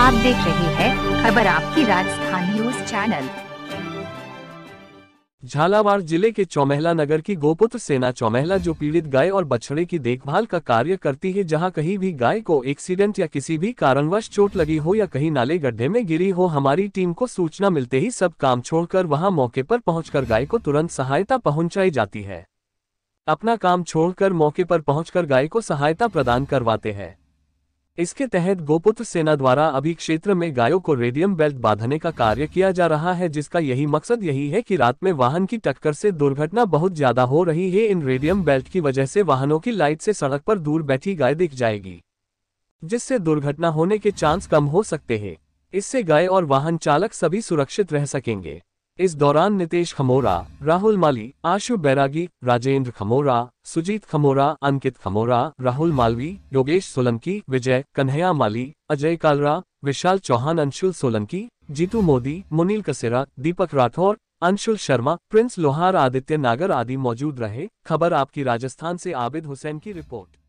आप देख रहे हैं खबर आपकी राजस्थान न्यूज चैनल झालावाड़ जिले के चौमहला नगर की गोपुत्र सेना चौमहला जो पीड़ित गाय और बछड़े की देखभाल का कार्य करती है जहां कहीं भी गाय को एक्सीडेंट या किसी भी कारणवश चोट लगी हो या कहीं नाले गड्ढे में गिरी हो हमारी टीम को सूचना मिलते ही सब काम छोड़कर वहां मौके पर पहुंचकर गाय को तुरंत सहायता पहुँचाई जाती है अपना काम छोड़कर मौके पर पहुँच गाय को सहायता प्रदान करवाते हैं इसके तहत गोपुत्र सेना द्वारा अभी क्षेत्र में गायों को रेडियम बेल्ट बांधने का कार्य किया जा रहा है जिसका यही मकसद यही है कि रात में वाहन की टक्कर से दुर्घटना बहुत ज्यादा हो रही है इन रेडियम बेल्ट की वजह से वाहनों की लाइट से सड़क पर दूर बैठी गाय दिख जाएगी जिससे दुर्घटना होने के चांस कम हो सकते हैं इससे गाय और वाहन चालक सभी सुरक्षित रह सकेंगे इस दौरान नितेश खमोरा राहुल माली आशु बैरागी राजेंद्र खमोरा सुजीत खमोरा अंकित खमोरा राहुल मालवी योगेश सोलंकी विजय कन्हैया माली अजय कालरा विशाल चौहान अंशुल सोलंकी जीतू मोदी मुनील कसेरा दीपक राठौर अंशुल शर्मा प्रिंस लोहार आदित्य नागर आदि मौजूद रहे खबर आपकी राजस्थान से आबिद हुसैन की रिपोर्ट